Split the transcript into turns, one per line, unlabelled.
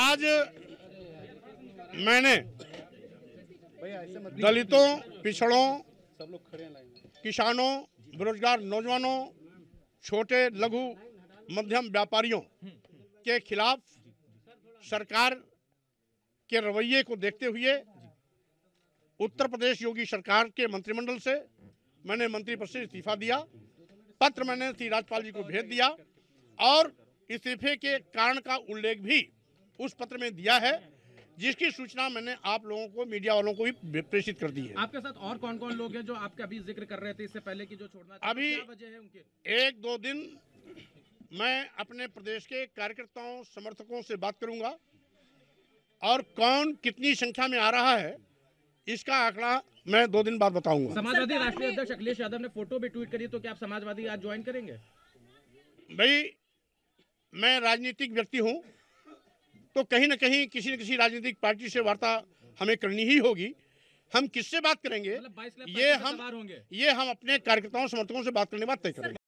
आज मैंने
दलितों
पिछड़ों किसानों बेरोजगार नौजवानों छोटे लघु मध्यम व्यापारियों के खिलाफ सरकार के रवैये को देखते हुए उत्तर प्रदेश योगी सरकार के मंत्रिमंडल से मैंने मंत्री पद से इस्तीफा दिया पत्र मैंने श्री राजपाल जी को भेज दिया और इस्तीफे के कारण का उल्लेख भी उस पत्र में दिया है जिसकी सूचना मैंने आप लोगों को मीडिया वालों को भी प्रेषित कर दी
है आपके साथ और कौन कौन लोग हैं जो आपके अभी जिक्र कर रहे थे इससे पहले की जो छोड़ना अभी वजह है उनके एक दो दिन मैं अपने प्रदेश के कार्यकर्ताओं समर्थकों से बात करूंगा और कौन कितनी संख्या में आ रहा है इसका आंकड़ा मैं दो दिन बाद बताऊंगा समाजवादी राष्ट्रीय अध्यक्ष अखिलेश यादव ने फोटो भी ट्वीट करी तो क्या आप समाजवादी आज ज्वाइन करेंगे भाई मैं राजनीतिक व्यक्ति हूँ
तो कहीं ना कहीं किसी न किसी राजनीतिक पार्टी से वार्ता हमें करनी ही होगी हम किससे
बात करेंगे मतलब ये हम ये हम अपने कार्यकर्ताओं समर्थकों से बात करने बात बाद तय करेंगे